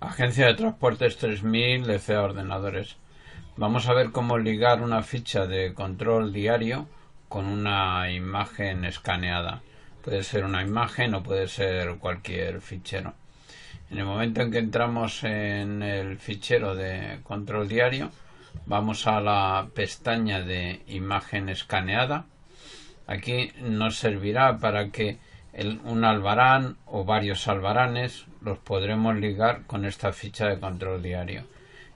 Agencia de Transportes 3000 ECA Ordenadores. Vamos a ver cómo ligar una ficha de control diario con una imagen escaneada. Puede ser una imagen o puede ser cualquier fichero. En el momento en que entramos en el fichero de control diario, vamos a la pestaña de imagen escaneada. Aquí nos servirá para que un albarán o varios albaranes los podremos ligar con esta ficha de control diario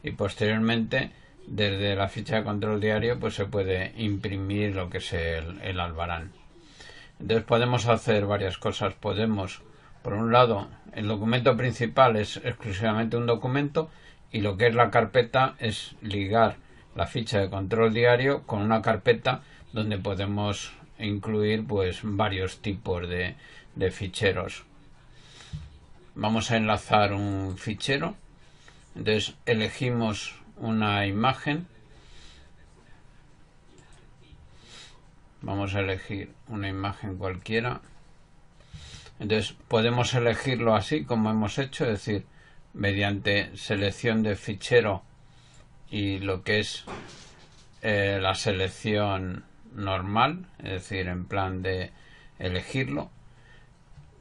y posteriormente desde la ficha de control diario pues se puede imprimir lo que es el, el albarán entonces podemos hacer varias cosas podemos por un lado el documento principal es exclusivamente un documento y lo que es la carpeta es ligar la ficha de control diario con una carpeta donde podemos incluir pues varios tipos de, ficheros vamos a enlazar un fichero entonces elegimos una imagen vamos a elegir una imagen cualquiera entonces podemos elegirlo así como hemos hecho es decir mediante selección de fichero y lo que es eh, la selección normal, es decir, en plan de elegirlo.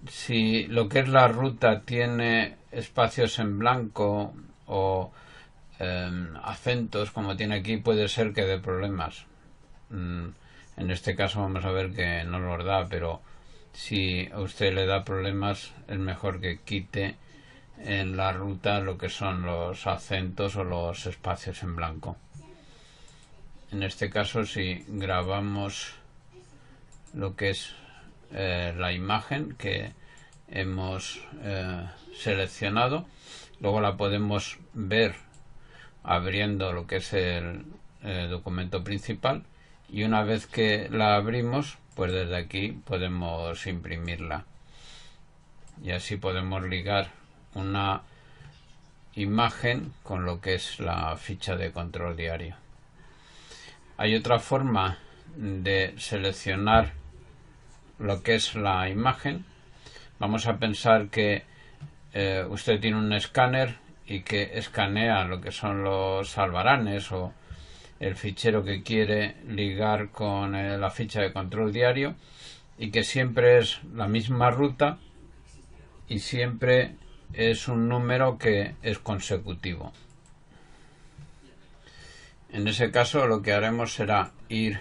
Si lo que es la ruta tiene espacios en blanco o em, acentos como tiene aquí, puede ser que dé problemas. Mm, en este caso vamos a ver que no lo da, pero si a usted le da problemas es mejor que quite en la ruta lo que son los acentos o los espacios en blanco en este caso si grabamos lo que es eh, la imagen que hemos eh, seleccionado luego la podemos ver abriendo lo que es el eh, documento principal y una vez que la abrimos pues desde aquí podemos imprimirla y así podemos ligar una imagen con lo que es la ficha de control diario hay otra forma de seleccionar lo que es la imagen. Vamos a pensar que eh, usted tiene un escáner y que escanea lo que son los albaranes o el fichero que quiere ligar con eh, la ficha de control diario y que siempre es la misma ruta y siempre es un número que es consecutivo. En ese caso lo que haremos será ir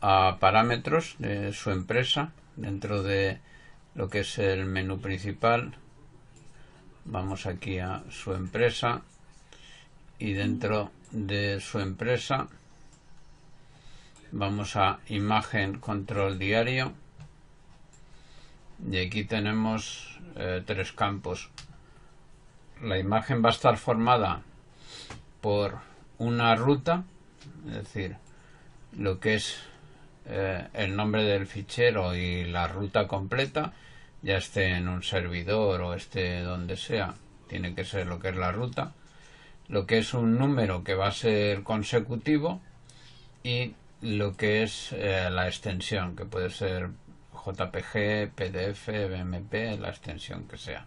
a parámetros de su empresa dentro de lo que es el menú principal. Vamos aquí a su empresa y dentro de su empresa vamos a imagen control diario y aquí tenemos eh, tres campos. La imagen va a estar formada por una ruta, es decir, lo que es eh, el nombre del fichero y la ruta completa, ya esté en un servidor o esté donde sea, tiene que ser lo que es la ruta, lo que es un número que va a ser consecutivo y lo que es eh, la extensión, que puede ser JPG, PDF, BMP, la extensión que sea.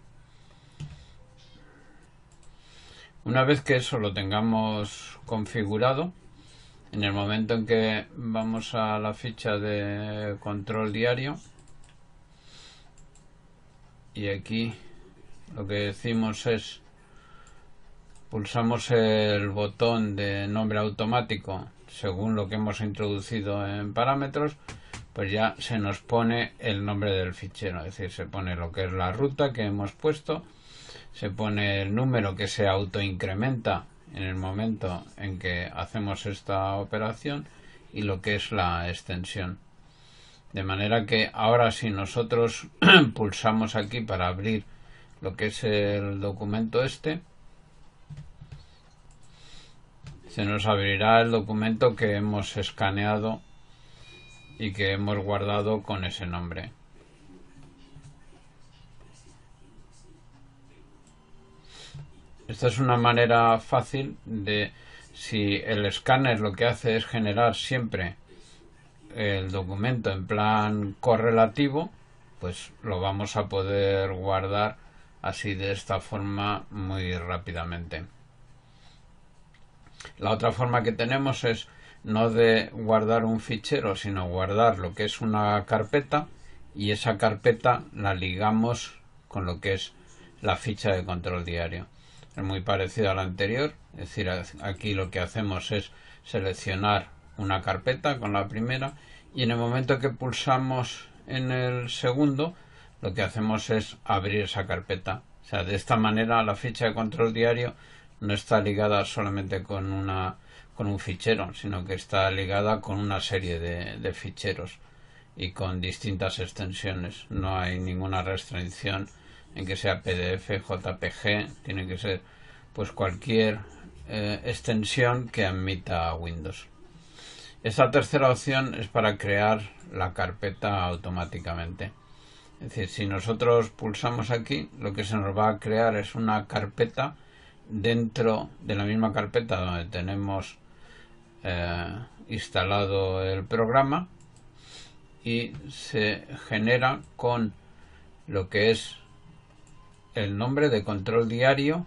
Una vez que eso lo tengamos configurado, en el momento en que vamos a la ficha de control diario y aquí lo que decimos es pulsamos el botón de nombre automático según lo que hemos introducido en parámetros pues ya se nos pone el nombre del fichero es decir se pone lo que es la ruta que hemos puesto se pone el número que se autoincrementa en el momento en que hacemos esta operación y lo que es la extensión. De manera que ahora si nosotros pulsamos aquí para abrir lo que es el documento este, se nos abrirá el documento que hemos escaneado y que hemos guardado con ese nombre. Esta es una manera fácil de, si el escáner lo que hace es generar siempre el documento en plan correlativo, pues lo vamos a poder guardar así de esta forma muy rápidamente. La otra forma que tenemos es no de guardar un fichero, sino guardar lo que es una carpeta y esa carpeta la ligamos con lo que es la ficha de control diario es muy parecido a la anterior es decir aquí lo que hacemos es seleccionar una carpeta con la primera y en el momento que pulsamos en el segundo lo que hacemos es abrir esa carpeta o sea de esta manera la ficha de control diario no está ligada solamente con una con un fichero sino que está ligada con una serie de ficheros y con distintas extensiones no hay ninguna restricción en que sea PDF, JPG, tiene que ser pues cualquier eh, extensión que admita Windows. Esta tercera opción es para crear la carpeta automáticamente. Es decir, si nosotros pulsamos aquí, lo que se nos va a crear es una carpeta dentro de la misma carpeta donde tenemos eh, instalado el programa y se genera con lo que es el nombre de control diario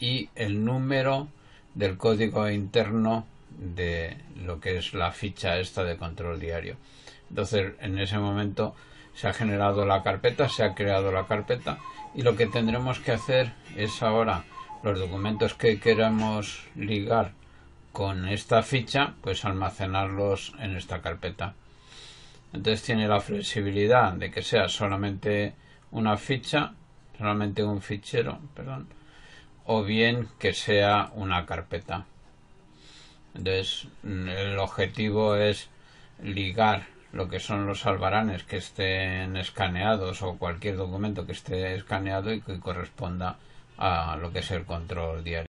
y el número del código interno de lo que es la ficha esta de control diario. Entonces, en ese momento se ha generado la carpeta, se ha creado la carpeta y lo que tendremos que hacer es ahora los documentos que queramos ligar con esta ficha, pues almacenarlos en esta carpeta. Entonces tiene la flexibilidad de que sea solamente una ficha solamente un fichero, perdón, o bien que sea una carpeta. Entonces, el objetivo es ligar lo que son los albaranes que estén escaneados o cualquier documento que esté escaneado y que corresponda a lo que es el control diario.